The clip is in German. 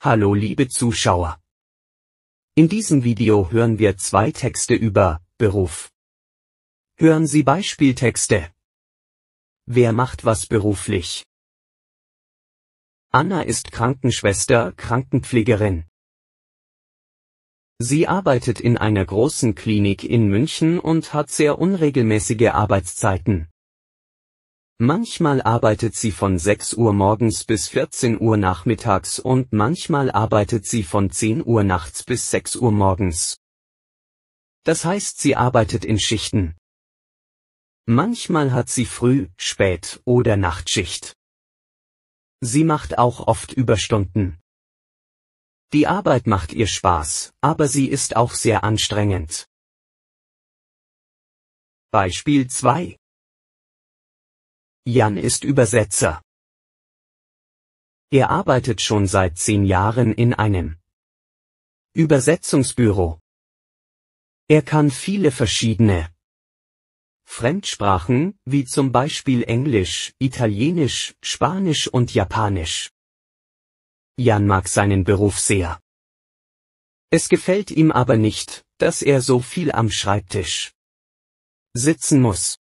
Hallo liebe Zuschauer. In diesem Video hören wir zwei Texte über Beruf. Hören Sie Beispieltexte. Wer macht was beruflich? Anna ist Krankenschwester, Krankenpflegerin. Sie arbeitet in einer großen Klinik in München und hat sehr unregelmäßige Arbeitszeiten. Manchmal arbeitet sie von 6 Uhr morgens bis 14 Uhr nachmittags und manchmal arbeitet sie von 10 Uhr nachts bis 6 Uhr morgens. Das heißt, sie arbeitet in Schichten. Manchmal hat sie Früh-, Spät- oder Nachtschicht. Sie macht auch oft Überstunden. Die Arbeit macht ihr Spaß, aber sie ist auch sehr anstrengend. Beispiel 2 Jan ist Übersetzer. Er arbeitet schon seit zehn Jahren in einem Übersetzungsbüro. Er kann viele verschiedene Fremdsprachen, wie zum Beispiel Englisch, Italienisch, Spanisch und Japanisch. Jan mag seinen Beruf sehr. Es gefällt ihm aber nicht, dass er so viel am Schreibtisch sitzen muss.